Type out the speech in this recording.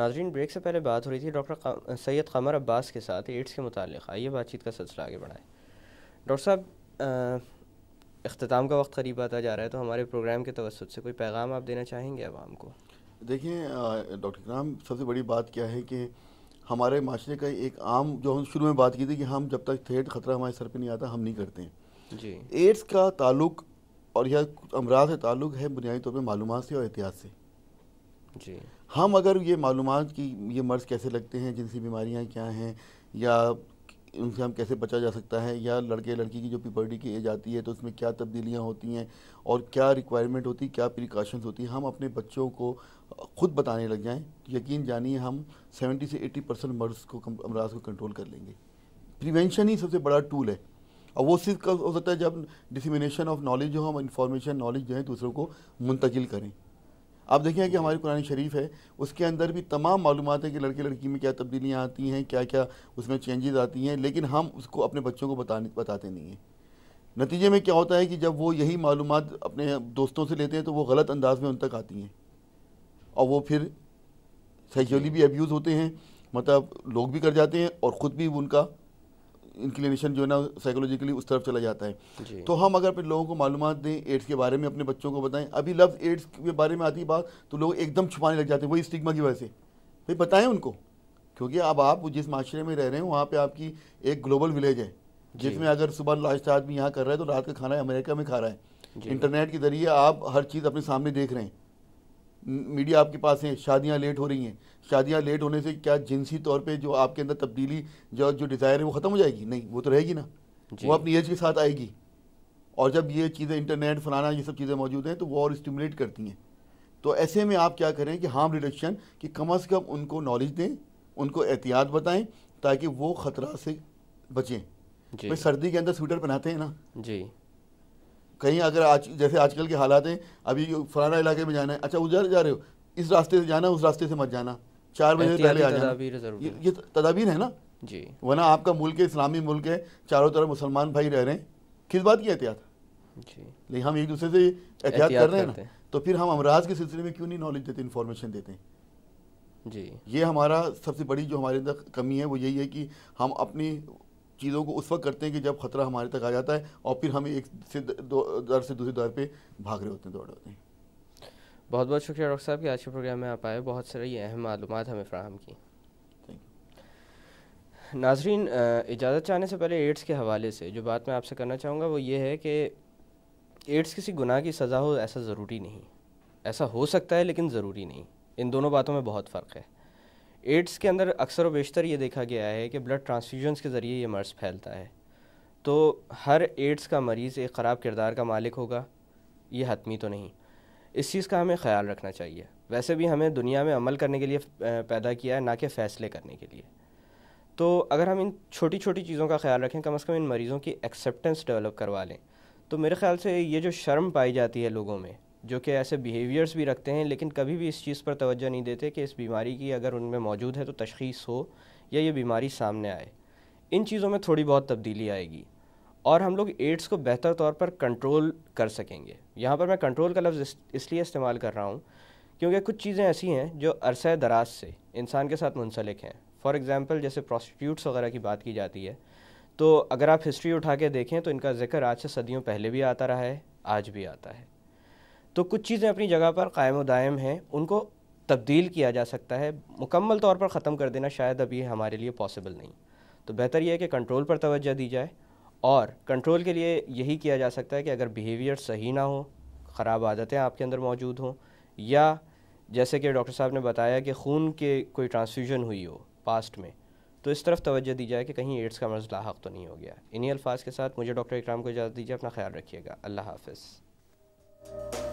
नाजरीन ब्रेक से पहले बात हो रही थी डॉक्टर सैयद कमर अब्बास के साथ एड्स के मुतल आइए बातचीत का सिलसिला आगे बढ़ाएं डॉक्टर साहब अख्ताम का वक्त करीब आता जा रहा है तो हमारे प्रोग्राम के तवसत से कोई पैगाम आप देना चाहेंगे आवाम को देखिए डॉक्टर इकराम सबसे बड़ी बात क्या है कि हमारे माशरे का एक आम जो हम शुरू में बात की थी कि हम जब तक थे खतरा हमारे सर पर नहीं आता हम नहीं करते हैं जी एड्स का ताल्लुक और यह अमराज से ताल्लुक है बुनियादी तौर पर मालूम से और एहतियात से जी हम अगर ये मालूम कि ये मर्ज़ कैसे लगते हैं जिनसी बीमारियाँ क्या हैं या उनसे हम कैसे बचा जा सकता है या लड़के लड़की की जो पिपर्टी की एज आती है तो उसमें क्या तब्दीलियाँ होती हैं और क्या रिक्वायरमेंट होती है क्या प्रिकॉशंस होती हैं हम अपने बच्चों को खुद बताने लग जाएँ यकीन जानिए हम सेवेंटी से एट्टी परसेंट मर्ज को अमराज को कंट्रोल कर लेंगे प्रिवेंशन ही सबसे बड़ा टूल है और वो सिर्फ हो सकता है जब डिसमिनेशन ऑफ नॉलेज हो हम इंफॉर्मेशन नॉलेज जो है दूसरों को मुंतकिल करें आप देखें कि हमारी पुरानी शरीफ है उसके अंदर भी तमाम मालूम है कि लड़के लड़की में क्या तब्दीलियाँ आती हैं क्या क्या उसमें चेंजेस आती हैं लेकिन हम उसको अपने बच्चों को बताने बताते नहीं हैं नतीजे में क्या होता है कि जब वो यही मालूम अपने दोस्तों से लेते हैं तो वो गलत अंदाज में उन तक आती हैं और वो फिर सेक्चुअली भी अब्यूज़ होते हैं मतलब लोग भी कर जाते हैं और ख़ुद भी उनका इंक्लिनेशन जो है ना साइकोलॉजिकली उस तरफ चला जाता है तो हम अगर अपने लोगों को मालूम दें एड्स के बारे में अपने बच्चों को बताएं अभी लफ्ज़ एड्स के बारे में आती बात तो लोग एकदम छुपाने लग जाते हैं वही स्टिग्मा की वजह से भाई बताएं उनको क्योंकि अब आप जिस माशरे में रह रहे हैं वहाँ पर आपकी एक ग्लोबल विलेज है जिसमें अगर सुबह लास्ट आदमी यहाँ कर रहा है तो रात का खाना अमेरिका में खा रहा है इंटरनेट के ज़रिए आप हर चीज़ अपने सामने देख रहे हैं मीडिया आपके पास है शादियाँ लेट हो रही हैं शादियाँ लेट होने से क्या जिनसी तौर पे जो आपके अंदर तब्दीली जो जो डिज़ायर है वो ख़त्म हो जाएगी नहीं वो तो रहेगी ना वो अपनी एज के साथ आएगी और जब ये चीज़ें इंटरनेट फलाना ये सब चीज़ें मौजूद हैं तो वो और स्टिमुलेट करती हैं तो ऐसे में आप क्या करें कि हार्म रिडक्शन कि कम अज़ कम उनको नॉलेज दें उनको एहतियात बताएं ताकि वो ख़तरा से बचें भाई सर्दी के अंदर स्वेटर पहनाते हैं ना जी कहीं अगर आज जैसे आजकल के हालात हैं अभी फलाना इलाके में जाना है अच्छा उधर जा रहे हो इस रास्ते से जाना उस रास्ते से मत जाना चार बजे पहले आ जाना ये, ये तदाबीर है ना जी वरना आपका मुल्क है इस्लामी मुल्क है चारों तरफ मुसलमान भाई रह रहे हैं किस बात की एहतियात लेकिन हम एक दूसरे से एहतियात कर रहे हैं ना तो फिर हम अमराज के सिलसिले में क्यों नहीं नॉलेज देते इन्फॉर्मेशन देते हैं जी ये हमारा सबसे बड़ी जो हमारे अंदर कमी है वो यही है कि हम अपनी चीज़ों को उस वक्त करते हैं कि जब खतरा हमारे तक आ जाता है और फिर हम एक से दर से दूसरे दर पे भाग रहे होते हैं दौड़ होते हैं बहुत बहुत शुक्रिया डॉक्टर साहब कि आज के प्रोग्राम में आप आए बहुत सारी अहम मालूम हमें फ्राहम की नाजरीन इजाज़त चाहने से पहले एड्स के हवाले से जो बात मैं आपसे करना चाहूँगा वो ये है कि एड्स किसी गुनाह की सज़ा हो ऐसा ज़रूरी नहीं ऐसा हो सकता है लेकिन ज़रूरी नहीं इन दोनों बातों में बहुत फ़र्क है एड्स के अंदर अक्सर व बेशतर ये देखा गया है कि ब्लड ट्रांसफ्यूजन्स के ज़रिए ये मर्ज़ फैलता है तो हर एड्स का मरीज़ एक ख़राब किरदार का मालिक होगा ये हतमी तो नहीं इस चीज़ का हमें ख्याल रखना चाहिए वैसे भी हमें दुनिया में अमल करने के लिए पैदा किया है ना कि फ़ैसले करने के लिए तो अगर हम इन छोटी छोटी चीज़ों का ख्याल रखें कम अज़ कम इन मरीज़ों की एक्सेप्टेंस डेवलप करवा लें तो मेरे ख्याल से ये जो शर्म पाई जाती है लोगों में जो कि ऐसे बिहेवियर्स भी रखते हैं लेकिन कभी भी इस चीज़ पर तवज्जो नहीं देते कि इस बीमारी की अगर उनमें मौजूद है तो तशखीस हो या ये बीमारी सामने आए इन चीज़ों में थोड़ी बहुत तब्दीली आएगी और हम लोग एड्स को बेहतर तौर पर कंट्रोल कर सकेंगे यहाँ पर मैं कंट्रोल का लफ्ज़ इस, इसलिए इस्तेमाल कर रहा हूँ क्योंकि कुछ चीज़ें ऐसी हैं जो अरसा दराज से इंसान के साथ मुंसलिक हैं फॉर एग्ज़ाम्पल जैसे प्रोस्टिट्यूट्स वगैरह की बात की जाती है तो अगर आप हिस्ट्री उठा के देखें तो इनका जिक्र आज से सदियों पहले भी आता रहा है आज भी आता है तो कुछ चीज़ें अपनी जगह पर कायम दायम हैं उनको तब्दील किया जा सकता है मुकम्मल तौर पर ख़त्म कर देना शायद अभी हमारे लिए पॉसिबल नहीं तो बेहतर यह है कि कंट्रोल पर तोज्जा दी जाए और कंट्रोल के लिए यही किया जा सकता है कि अगर बिहेवियर सही ना हो ख़राब आदतें आपके अंदर मौजूद हों या जैसे कि डॉक्टर साहब ने बताया कि खून के कोई ट्रांसफ्यूजन हुई हो पास्ट में तो इस तरफ तोज्जा दी जाए कि कहीं एड्स का मर्ज लाक तो नहीं हो गया इन्हीं अल्फाज के साथ मुझे डॉक्टर इकराम को इजाज़त दीजिए अपना ख्याल रखिएगा अल्लाह हाफ